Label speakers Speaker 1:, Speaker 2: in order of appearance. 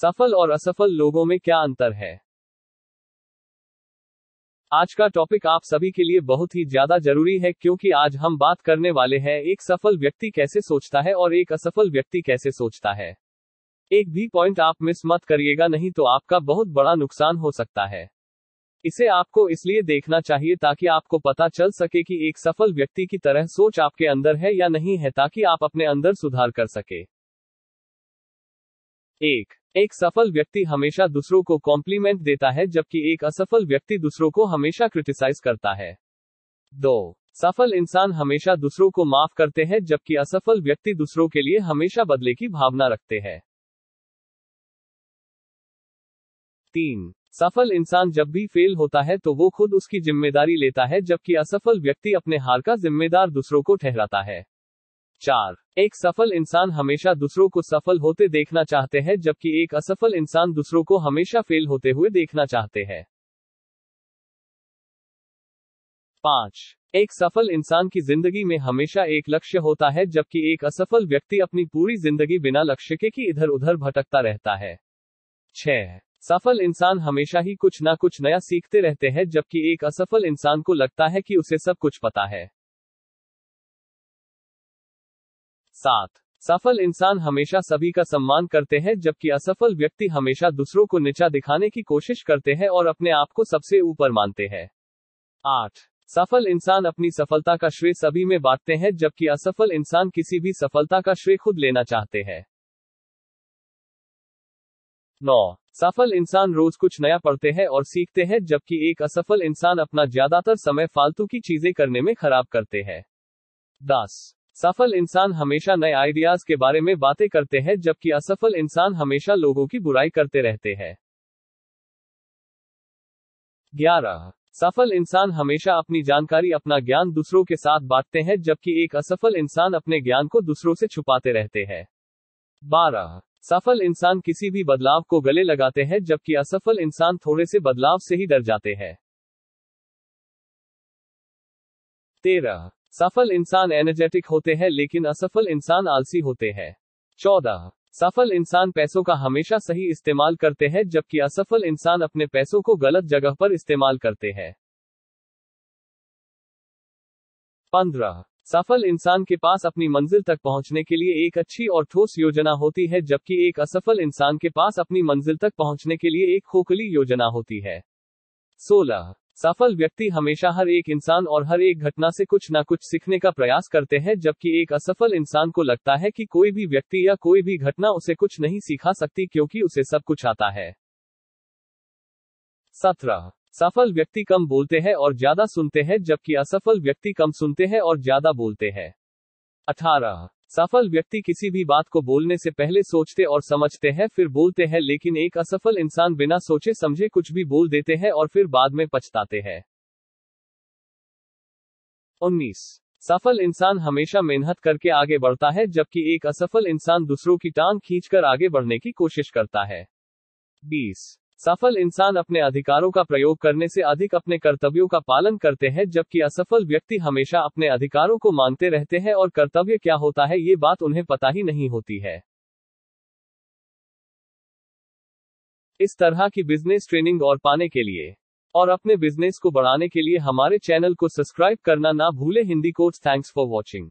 Speaker 1: सफल और असफल लोगों में क्या अंतर है आज का टॉपिक आप सभी के लिए बहुत ही ज्यादा जरूरी है क्योंकि आज हम बात करने वाले हैं एक सफल व्यक्ति कैसे सोचता है और एक असफल व्यक्ति कैसे सोचता है एक भी पॉइंट आप मिस मत करिएगा नहीं तो आपका बहुत बड़ा नुकसान हो सकता है इसे आपको इसलिए देखना चाहिए ताकि आपको पता चल सके कि एक सफल व्यक्ति की तरह सोच आपके अंदर है या नहीं है ताकि आप अपने अंदर सुधार कर सके एक एक सफल व्यक्ति हमेशा दूसरों को कॉम्प्लीमेंट देता है जबकि एक असफल व्यक्ति दूसरों को हमेशा क्रिटिसाइज करता है दो सफल इंसान हमेशा दूसरों को माफ करते हैं जबकि असफल व्यक्ति दूसरों के लिए हमेशा बदले की भावना रखते हैं तीन सफल इंसान जब भी फेल होता है तो वो खुद उसकी जिम्मेदारी लेता है जबकि असफल व्यक्ति अपने हार का जिम्मेदार दूसरों को ठहराता है चार एक सफल इंसान हमेशा दूसरों को सफल होते देखना चाहते हैं जबकि एक असफल इंसान दूसरों को हमेशा फेल होते हुए देखना चाहते हैं पांच एक सफल इंसान की जिंदगी में हमेशा एक लक्ष्य होता है जबकि एक असफल व्यक्ति अपनी पूरी जिंदगी बिना लक्ष्य के की इधर उधर भटकता रहता है छह सफल इंसान हमेशा ही कुछ ना कुछ नया सीखते रहते हैं जबकि एक असफल इंसान को लगता है कि उसे सब कुछ पता है सात सफल इंसान हमेशा सभी का सम्मान करते हैं जबकि असफल व्यक्ति हमेशा दूसरों को नीचा दिखाने की कोशिश करते हैं और अपने आप को सबसे ऊपर मानते हैं आठ सफल इंसान अपनी सफलता का श्रेय सभी में बांटते हैं जबकि असफल इंसान किसी भी सफलता का श्रेय खुद लेना चाहते हैं नौ सफल इंसान रोज कुछ नया पढ़ते हैं और सीखते हैं जबकि एक असफल इंसान अपना ज्यादातर समय फालतू की चीजें करने में खराब करते हैं दस सफल इंसान हमेशा नए आइडियाज के बारे में बातें करते हैं जबकि असफल इंसान हमेशा लोगों की बुराई करते रहते हैं ग्यारह सफल इंसान हमेशा अपनी जानकारी अपना ज्ञान दूसरों के साथ बांटते हैं जबकि एक असफल इंसान अपने ज्ञान को दूसरों से छुपाते रहते हैं बारह सफल इंसान किसी भी बदलाव को गले लगाते हैं जबकि असफल इंसान थोड़े से बदलाव से ही डर जाते हैं तेरह सफल इंसान एनर्जेटिक होते हैं लेकिन असफल इंसान आलसी होते हैं चौदह सफल इंसान पैसों का हमेशा सही इस्तेमाल करते हैं जबकि असफल इंसान अपने पैसों को गलत जगह पर इस्तेमाल करते हैं पंद्रह सफल इंसान के पास अपनी मंजिल तक पहुंचने के लिए एक अच्छी और ठोस योजना होती है जबकि एक असफल इंसान के पास अपनी मंजिल तक पहुंचने के लिए एक खोखली योजना होती है सोलह सफल व्यक्ति हमेशा हर एक इंसान और हर एक घटना से कुछ न कुछ सीखने का प्रयास करते हैं जबकि एक असफल इंसान को लगता है कि कोई भी व्यक्ति या कोई भी घटना उसे कुछ नहीं सिखा सकती क्योंकि उसे सब कुछ आता है सत्रह सफल व्यक्ति कम बोलते हैं और ज्यादा सुनते हैं जबकि असफल व्यक्ति कम सुनते हैं और ज्यादा बोलते हैं अठारह सफल व्यक्ति किसी भी बात को बोलने से पहले सोचते और समझते हैं फिर बोलते हैं लेकिन एक असफल इंसान बिना सोचे समझे कुछ भी बोल देते हैं और फिर बाद में पछताते हैं उन्नीस सफल इंसान हमेशा मेहनत करके आगे बढ़ता है जबकि एक असफल इंसान दूसरों की टांग खींचकर आगे बढ़ने की कोशिश करता है बीस सफल इंसान अपने अधिकारों का प्रयोग करने से अधिक अपने कर्तव्यों का पालन करते हैं जबकि असफल व्यक्ति हमेशा अपने अधिकारों को मांगते रहते हैं और कर्तव्य क्या होता है ये बात उन्हें पता ही नहीं होती है इस तरह की बिजनेस ट्रेनिंग और पाने के लिए और अपने बिजनेस को बढ़ाने के लिए हमारे चैनल को सब्सक्राइब करना ना भूले Hindi course thanks for watching